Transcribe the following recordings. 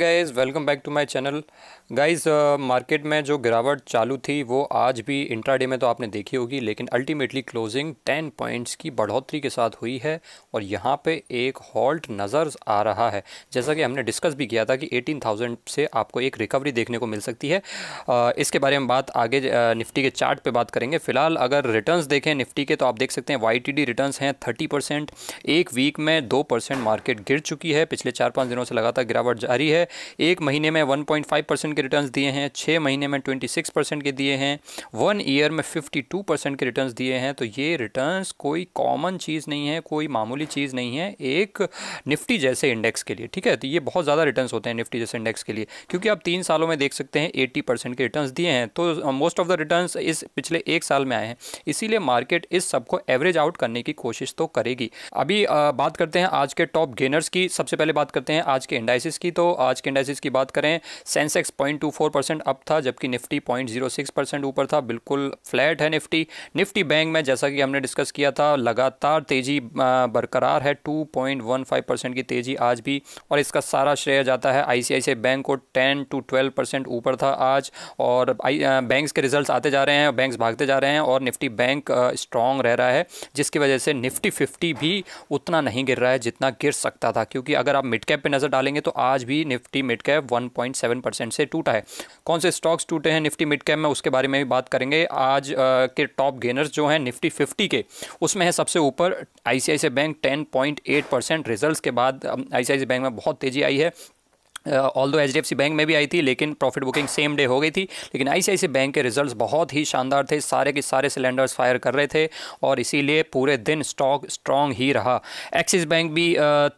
guys welcome back to my channel guys market में जो गिरावट चालू थी वो आज भी इंट्राडे में तो आपने देखी होगी लेकिन अल्टीमेटली क्लोजिंग 10 पॉइंट्स की बढ़ोतरी के साथ हुई है और यहाँ पे एक हॉल्ट नज़र आ रहा है जैसा कि हमने डिस्कस भी किया था कि 18,000 से आपको एक रिकवरी देखने को मिल सकती है आ, इसके बारे में बात आगे निफ्टी के चार्ट बात करेंगे फिलहाल अगर रिटर्न देखें निफ्टी के तो आप देख सकते हैं वाई टी हैं थर्टी एक वीक में दो मार्केट गिर चुकी है पिछले चार पाँच दिनों से लगातार गिरावट जारी है एक महीने में 1.5 परसेंट के रिटर्न दिए हैं छः महीने में 26 परसेंट के दिए हैं वन ईयर में 52 परसेंट के रिटर्न दिए हैं तो ये रिटर्न कोई कॉमन चीज़ नहीं है कोई मामूली चीज़ नहीं है एक निफ्टी जैसे इंडेक्स के लिए ठीक है तो ये बहुत ज़्यादा रिटर्न होते हैं निफ्टी जैसे इंडेक्स के लिए क्योंकि आप तीन सालों में देख सकते हैं एट्टी परसेंट के रिटर्न दिए हैं तो मोस्ट ऑफ द रिटर्न इस पिछले एक साल में आए हैं इसीलिए मार्केट इस सबको एवरेज आउट करने की कोशिश तो करेगी अभी आ, बात करते हैं आज के टॉप गेनर्स की सबसे पहले बात करते हैं आज के इंडाइसिस की तो आज के इंडाइसिस की बात करें Sensex point two four percent up था जबकि Nifty point zero six percent ऊपर था बिल्कुल फ्लैट है निफ्टी निफ्टी बैंक में जैसा कि हमने डिस्कस किया था लगातार तेज़ी बरकरार है two point one five percent की तेज़ी आज भी और इसका सारा श्रेय जाता है आई बैंक को टेन टू ट्वेल्व परसेंट ऊपर था आज और बैंक के रिजल्ट आते जा रहे हैं बैंक भागते जा रहे हैं और निफ्टी बैंक स्ट्रांग रह रहा है जिसकी वजह से निफ्टी फिफ्टी भी उतना नहीं गिर रहा है जितना गिर सकता था क्योंकि अगर आप मिड कैप पर नज़र डालेंगे तो आज भी Nifty mid cap one point seven percent से टूटा है कौन से स्टॉक्स टूटे हैं निफ्टी मिड कैप में उसके बारे में भी बात करेंगे आज आ, के टॉप गेनर्स जो हैं निफ्टी फिफ्टी के उसमें है सबसे ऊपर I bank ten point eight percent result के बाद आई बैंक में बहुत तेजी आई है ऑल दो H D F C bank में भी आई थी लेकिन प्रॉफिट बुकिंग सेम डे हो गई थी लेकिन आई बैंक के रिजल्ट बहुत ही शानदार थे सारे के सारे सिलेंडर्स फायर कर रहे थे और इसीलिए पूरे दिन स्टॉक स्ट्रॉन्ग ही रहा एक्सिस बैंक भी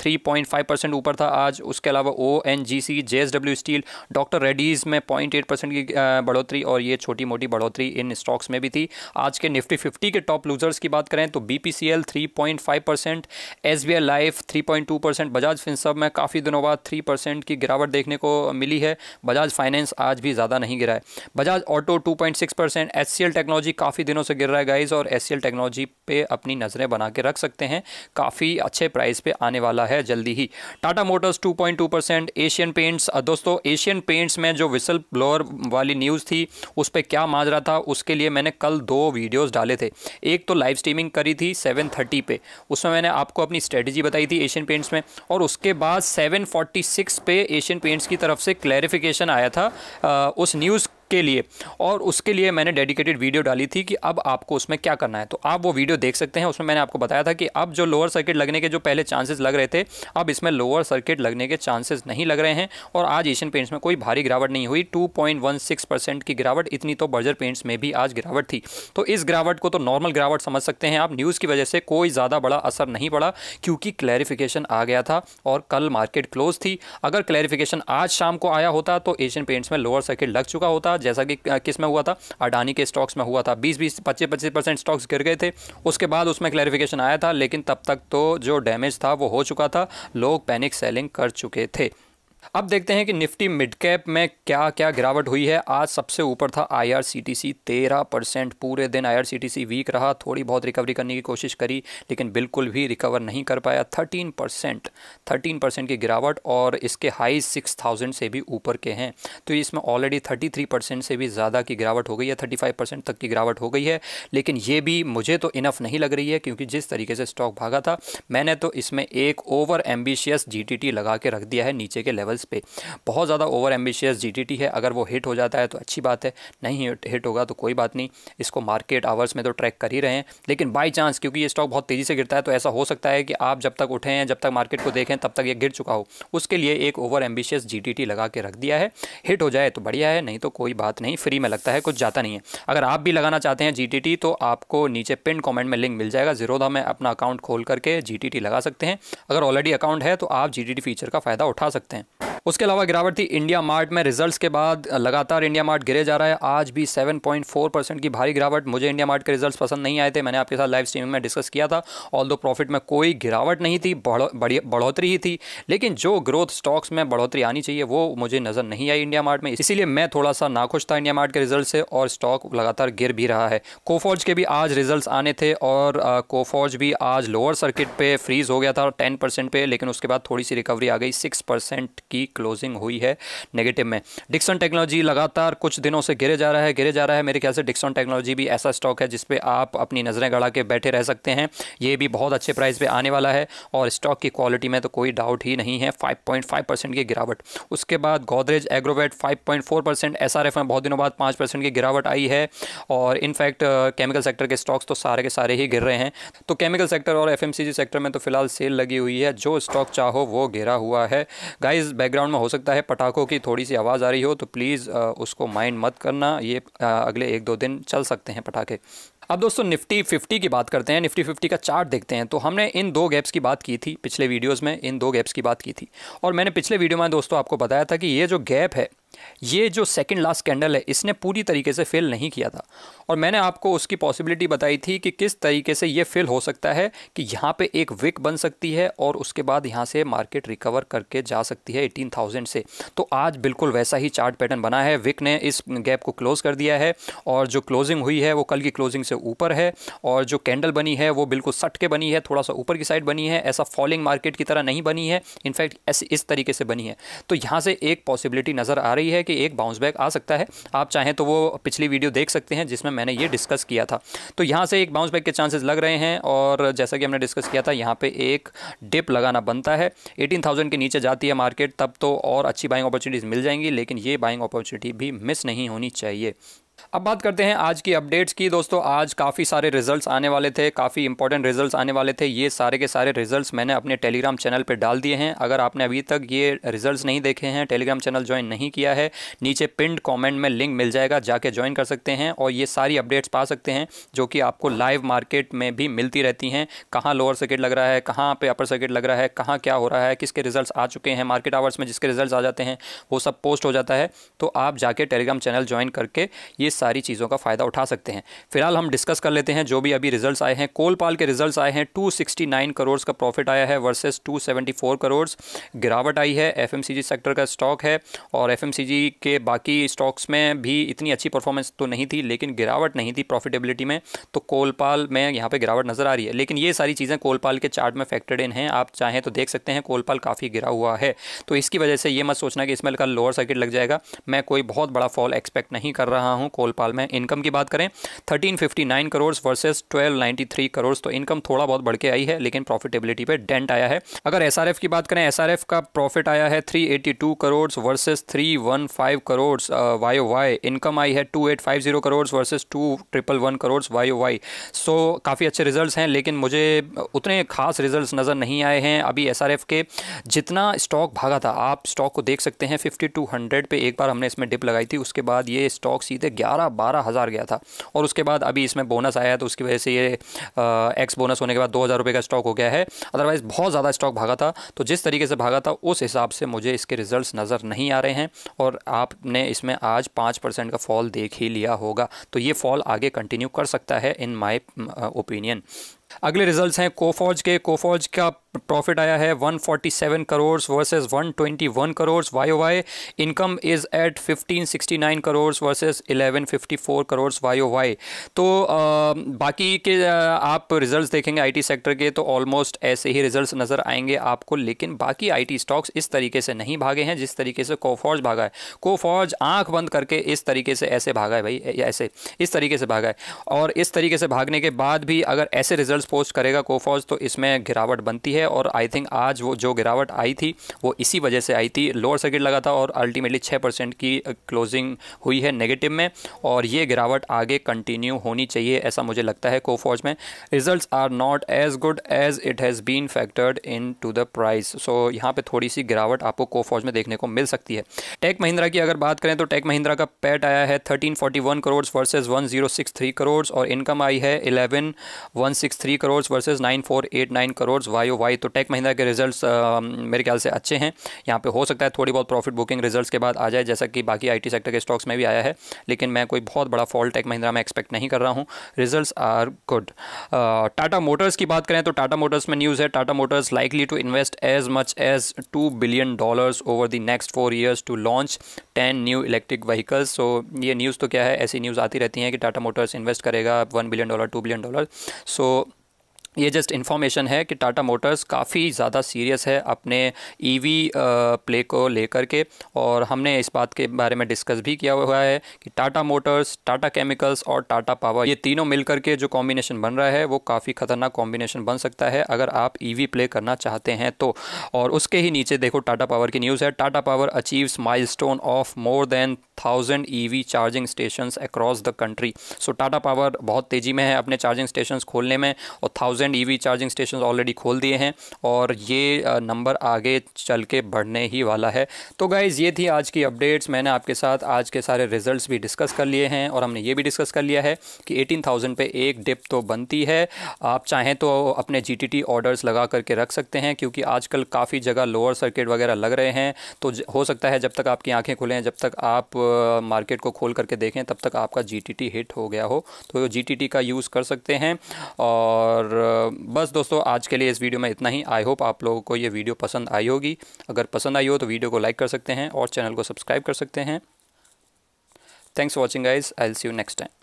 थ्री पॉइंट फाइव परसेंट ऊपर था आज उसके अलावा O N G C J S W steel doctor Reddy's में पॉइंट एट परसेंट की बढ़ोतरी और ये छोटी मोटी बढ़ोतरी इन स्टॉक्स में भी थी आज के निफ्टी फिफ्टी के टॉप लूजर्स की बात करें तो B P C L three point five percent S B I life three point two percent Bajaj Finserv में काफ़ी दिनों बाद थ्री परसेंट की गिरावट देखने को मिली है बजाज फाइनेंस आज भी ज़्यादा नहीं गिरा है Bajaj auto 2.6 percent S technology काफ़ी दिनों से गिर रहा है गाइज और एस टेक्नोलॉजी पे अपनी नज़रें बना के रख सकते हैं काफ़ी अच्छे प्राइस पे आने वाला है जल्दी ही Tata motors 2.2 percent Asian paints दोस्तों एशियन पेंट्स में जो विसल ब्लोअर वाली न्यूज़ थी उस पर क्या माजरा था उसके लिए मैंने कल दो वीडियोस डाले थे एक तो लाइव स्ट्रीमिंग करी थी 7:30 पे उसमें मैंने आपको अपनी स्ट्रेटजी बताई थी एशियन पेंट्स में और उसके बाद 7:46 पे एशियन पेंट्स की तरफ से क्लैरिफिकेशन आया था उस न्यूज़ उसके लिए और उसके लिए मैंने डेडिकेटेड वीडियो डाली थी कि अब आपको उसमें क्या करना है तो आप वो वीडियो देख सकते हैं उसमें मैंने आपको बताया था कि अब जो लोअर सर्किट लगने के जो पहले चांसेस लग रहे थे अब इसमें लोअर सर्किट लगने के चांसेस नहीं लग रहे हैं और आज एशियन पेंट्स में कोई भारी गिरावट नहीं हुई टू परसेंट की गिरावट इतनी तो बर्जर पेंट्स में भी आज गिरावट थी तो इस गिरावट को तो नॉर्मल गिरावट समझ सकते हैं आप न्यूज़ की वजह से कोई ज़्यादा बड़ा असर नहीं पड़ा क्योंकि क्लैरिफिकेशन आ गया था और कल मार्केट क्लोज थी अगर क्लैरिफिकेशन आज शाम को आया होता तो एशियन पेंट्स में लोअर सर्किट लग चुका होता जैसा कि किस में हुआ था अडानी के स्टॉक्स में हुआ था बीस बीस पच्चीस पच्चीस परसेंट स्टॉक्स गिर गए थे उसके बाद उसमें क्लैरिफिकेशन आया था लेकिन तब तक तो जो डैमेज था वो हो चुका था लोग पैनिक सेलिंग कर चुके थे अब देखते हैं कि निफ्टी मिड कैप में क्या क्या गिरावट हुई है आज सबसे ऊपर था आईआरसीटीसी 13 परसेंट पूरे दिन आईआरसीटीसी वीक रहा थोड़ी बहुत रिकवरी करने की कोशिश करी लेकिन बिल्कुल भी रिकवर नहीं कर पाया 13 परसेंट थर्टीन परसेंट की गिरावट और इसके हाई 6000 से भी ऊपर के हैं तो इसमें ऑलरेडी 33 परसेंट से भी ज़्यादा की गिरावट हो गई है थर्टी परसेंट तक की गिरावट हो गई है लेकिन ये भी मुझे तो इनफ नहीं लग रही है क्योंकि जिस तरीके से स्टॉक भागा था मैंने तो इसमें एक ओवर एम्बिशियस जी लगा के रख दिया है नीचे के लेवल लेवल्स पे बहुत ज़्यादा ओवर एम्बिशियस जीटीटी है अगर वो हिट हो जाता है तो अच्छी बात है नहीं हिट होगा तो कोई बात नहीं इसको मार्केट आवर्स में तो ट्रैक कर ही रहे हैं लेकिन बाई चांस क्योंकि ये स्टॉक बहुत तेज़ी से गिरता है तो ऐसा हो सकता है कि आप जब तक उठे हैं जब तक मार्केट को देखें तब तक ये गिर चुका हो उसके लिए एक ओवर एम्बिशियस जी लगा के रख दिया है हिट हो जाए तो बढ़िया है नहीं तो कोई बात नहीं फ्री में लगता है कुछ जाता नहीं है अगर आप भी लगाना चाहते हैं जी तो आपको नीचे पिन कॉमेंट में लिंक मिल जाएगा जीरोधा में अपना अकाउंट खोल करके जी लगा सकते हैं अगर ऑलरेडी अकाउंट है तो आप जी फीचर का फ़ायदा उठा सकते हैं उसके अलावा गिरावट थी इंडिया मार्ट में रिजल्ट्स के बाद लगातार इंडिया मार्ट गिरे जा रहा है आज भी 7.4 परसेंट की भारी गिरावट मुझे इंडिया मार्ट के रिजल्ट्स पसंद नहीं आए थे मैंने आपके साथ लाइव स्ट्रीमिंग में डिस्कस किया था ऑल दो प्रॉफिट में कोई गिरावट नहीं थी बढ़ोतरी ही थी लेकिन जो ग्रोथ स्टॉक्स में बढ़ोतरी आनी चाहिए वो मुझे नज़र नहीं आई इंडिया मार्ट में इसीलिए मैं थोड़ा सा नाखुश था इंडिया मार्ट के रिजल्ट से और स्टॉक लगातार गिर भी रहा है कोफॉर्ज के भी आज रिजल्ट आने थे और कोफॉर्ज भी आज लोअर सर्किट पर फ्रीज हो गया था टेन परसेंट पे लेकिन उसके बाद थोड़ी सी रिकवरी आ गई सिक्स परसेंट की क्लोजिंग हुई है नेगेटिव में डिक्सन टेक्नोलॉजी लगातार कुछ दिनों से गिरे जा रहा है गिरे जा रहा है मेरे ख्याल से डिक्सन टेक्नोलॉजी भी ऐसा स्टॉक है जिसपे आप अपनी नज़रें गड़ा के बैठे रह सकते हैं ये भी बहुत अच्छे प्राइस पर आने वाला है और स्टॉक की क्वालिटी में तो कोई डाउट ही नहीं है फाइव की गिरावट उसके बाद गोदरेज एग्रोवेट फाइव एसआरएफ में बहुत दिनों बाद पाँच परसेंट की गिरावट आई है और इनफैक्ट केमिकल सेक्टर के स्टॉक्स तो सारे के सारे ही गिर रहे हैं तो केमिकल सेक्टर और एफ सेक्टर में तो फिलहाल सेल लगी हुई है जो स्टॉक चाहो वो गिरा हुआ है गाइज बैकग्राउंड बैकग्राउंड में हो सकता है पटाखों की थोड़ी सी आवाज़ आ रही हो तो प्लीज़ उसको माइंड मत करना ये अगले एक दो दिन चल सकते हैं पटाखे अब दोस्तों निफ्टी 50 की बात करते हैं निफ्टी 50 का चार्ट देखते हैं तो हमने इन दो गैप्स की बात की थी पिछले वीडियोस में इन दो गैप्स की बात की थी और मैंने पिछले वीडियो में दोस्तों आपको बताया था कि ये जो गैप है ये जो सेकंड लास्ट कैंडल है इसने पूरी तरीके से फेल नहीं किया था और मैंने आपको उसकी पॉसिबिलिटी बताई थी कि किस तरीके से ये फेल हो सकता है कि यहाँ पे एक विक बन सकती है और उसके बाद यहाँ से मार्केट रिकवर करके जा सकती है 18,000 से तो आज बिल्कुल वैसा ही चार्ट पैटर्न बना है विक ने इस गैप को क्लोज़ कर दिया है और जो क्लोजिंग हुई है वो कल की क्लोजिंग से ऊपर है और जो कैंडल बनी है वो बिल्कुल सट के बनी है थोड़ा सा ऊपर की साइड बनी है ऐसा फॉलिंग मार्केट की तरह नहीं बनी है इनफैक्ट ऐसे इस तरीके से बनी है तो यहाँ से एक पॉसिबिलिटी नज़र आ रही है कि एक बाउंस बैक आ सकता है आप चाहें तो वो पिछली वीडियो देख सकते हैं जिसमें मैंने ये डिस्कस किया था तो यहाँ से एक बाउंस बैक के चांसेस लग रहे हैं और जैसा कि हमने डिस्कस किया था यहाँ पर एक डिप लगाना बनता है एटीन के नीचे जाती है मार्केट तब तो और अच्छी बाइंग अपॉर्चुनिटीज़ मिल जाएंगी लेकिन ये बाइंग अपॉर्चुनिटी भी मिस नहीं होनी चाहिए अब बात करते हैं आज की अपडेट्स की दोस्तों आज काफ़ी सारे रिजल्ट्स आने वाले थे काफ़ी इंपॉर्टेंट रिजल्ट्स आने वाले थे ये सारे के सारे रिजल्ट्स मैंने अपने टेलीग्राम चैनल पर डाल दिए हैं अगर आपने अभी तक ये रिजल्ट्स नहीं देखे हैं टेलीग्राम चैनल ज्वाइन नहीं किया है नीचे पिंड कॉमेंट में लिंक मिल जाएगा जाके ज्वाइन कर सकते हैं और ये सारी अपडेट्स पा सकते हैं जो कि आपको लाइव मार्केट में भी मिलती रहती हैं कहाँ लोअर सर्किट लग रहा है कहाँ पर अपर सर्किट लग रहा है कहाँ क्या हो रहा है किसके रिजल्ट आ चुके हैं मार्केट आवर्स में जिसके रिजल्ट आ जाते हैं वो सब पोस्ट हो जाता है तो आप जाके टेलीग्राम चैनल ज्वाइन करके ये इस सारी चीज़ों का फ़ायदा उठा सकते हैं फिलहाल हम डिस्कस कर लेते हैं जो भी अभी रिजल्ट्स आए हैं कोलपाल के रिजल्ट्स आए हैं 269 करोड़ का प्रॉफिट आया है वर्सेस 274 करोड़ गिरावट आई है एफ सेक्टर का स्टॉक है और एफ के बाकी स्टॉक्स में भी इतनी अच्छी परफॉर्मेंस तो नहीं थी लेकिन गिरावट नहीं थी प्रॉफिटेबिलिटी में तो कोलपाल में यहाँ पर गिरावट नज़र आ रही है लेकिन ये सारी चीज़ें कोलपाल के चार्ट में फैक्टर्ड इन हैं आप चाहें तो देख सकते हैं कोलपाल काफ़ी गिरा हुआ है तो इसकी वजह से ये मत सोचना कि इसमें कल लोअर सर्किट लग जाएगा मैं कोई बहुत बड़ा फॉल एक्सपेक्ट नहीं कर रहा हूँ भोपाल में इनकम की बात करें thirteen fifty nine crore versus twelve ninety three crore तो इनकम थोड़ा बहुत बढ़ के आई है लेकिन प्रॉफिटेबिलिटी पे डेंट आया है अगर एस की बात करें एस का प्रॉफिट आया है three eighty two crore versus three one five crore Y Y income आई है two eight five zero crore versus two triple one crore Y Y so काफ़ी अच्छे रिजल्ट हैं लेकिन मुझे उतने खास रिजल्ट नज़र नहीं आए हैं अभी एस के जितना स्टॉक भागा था आप स्टॉक को देख सकते हैं फिफ्टी टू हंड्रेड पे एक बार हमने इसमें डिप लगाई थी उसके बाद ये स्टॉक सीधे ग्यारह बारह हज़ार गया था और उसके बाद अभी इसमें बोनस आया तो उसकी वजह से ये एक्स बोनस होने के बाद दो हज़ार रुपये का स्टॉक हो गया है अदरवाइज़ बहुत ज़्यादा स्टॉक भागा था तो जिस तरीके से भागा था उस हिसाब से मुझे इसके रिजल्ट नज़र नहीं आ रहे हैं और आपने इसमें आज पाँच परसेंट का फॉल देख ही लिया होगा तो ये फॉल आगे कंटिन्यू कर सकता है इन माई ओपिनियन अगले रिजल्ट्स हैं कोफौज के कोफौज का प्रॉफिट आया है 147 crore versus 121 crore Y income is at 1569 crore versus 1154 crore Y तो आ, बाकी के आप रिजल्ट्स देखेंगे आईटी सेक्टर के तो ऑलमोस्ट ऐसे ही रिजल्ट्स नज़र आएंगे आपको लेकिन बाकी आईटी स्टॉक्स इस तरीके से नहीं भागे हैं जिस तरीके से कोफौज भागा है कोफौज आंख बंद करके इस तरीके से ऐसे भागा है भाई ऐसे इस तरीके से भागा है और इस तरीके से भागने के बाद भी अगर ऐसे रिजल्ट सिंगल्स पोस्ट करेगा कोफॉज तो इसमें गिरावट बनती है और आई थिंक आज वो जो गिरावट आई थी वो इसी वजह से आई थी लोअर सर्किट लगा था और अल्टीमेटली छः परसेंट की क्लोजिंग हुई है नेगेटिव में और ये गिरावट आगे कंटिन्यू होनी चाहिए ऐसा मुझे लगता है कोफॉज में result are not as good as it has been factored in to the price so यहाँ पर थोड़ी सी गिरावट आपको कोफॉज में देखने को मिल सकती है टेक महिंद्रा की अगर बात करें तो टेक महिंद्रा का पैट आया है thirteen forty one crore versus one zero six three crore और इनकम आई है eleven one six three three crore versus nine four eight nine crore Y O Y तो टेक महिंद्रा के रिजल्ट्स मेरे ख्याल से अच्छे हैं यहाँ पे हो सकता है थोड़ी बहुत प्रॉफिट बुकिंग रिजल्ट्स के बाद आ जाए जैसा कि बाकी आईटी सेक्टर के स्टॉक्स में भी आया है लेकिन मैं कोई बहुत बड़ा फॉल्ट टेक महिंद्रा में एक्सपेक्ट नहीं कर रहा हूँ result are good Tata motors की बात करें तो टाटा मोटर्स में न्यूज़ है Tata motors likely to invest as much as two billion dollars over the next four years to launch ten new electric vehicles so ये न्यूज़ तो क्या है ऐसी न्यूज़ आती रहती हैं कि टाटा मोटर्स इन्वेस्ट करेगा one billion dollar two billion dollar so ये जस्ट इन्फॉर्मेशन है कि टाटा मोटर्स काफ़ी ज़्यादा सीरियस है अपने ईवी e प्ले को लेकर के और हमने इस बात के बारे में डिस्कस भी किया हुआ है कि टाटा मोटर्स टाटा केमिकल्स और टाटा पावर ये तीनों मिलकर के जो कॉम्बिनेशन बन रहा है वो काफ़ी ख़तरनाक कॉम्बिनेशन बन सकता है अगर आप ईवी e प्ले करना चाहते हैं तो और उसके ही नीचे देखो टाटा पावर की न्यूज़ है Tata power achieves mile of more than thousand e charging station across the country so Tata power बहुत तेज़ी में है अपने चार्जिंग स्टेशन खोलने में और thousand e charging station already खोल दिए हैं और ये नंबर आगे चल के बढ़ने ही वाला है तो गाइज़ ये थी आज की अपडेट्स मैंने आपके साथ आज के सारे रिजल्ट भी डिस्कस कर लिए हैं और हमने ये भी डिस्कस कर लिया है कि एटीन थाउजेंड पर एक डिप तो बनती है आप चाहें तो अपने जी टी टी ऑर्डर्स लगा करके रख सकते हैं क्योंकि आजकल काफ़ी जगह लोअर सर्किट वगैरह लग रहे हैं तो हो सकता है जब तक आपकी आँखें खुलें हैं जब तक आप मार्केट को खोल करके देखें तब तक आपका जी हिट हो गया हो तो जी का यूज़ कर सकते हैं और बस दोस्तों आज के लिए इस वीडियो में इतना ही आई होप आप लोगों को ये वीडियो पसंद आई होगी अगर पसंद आई हो तो वीडियो को लाइक कर सकते हैं और चैनल को सब्सक्राइब कर सकते हैं thanks watching guys I'll see you next time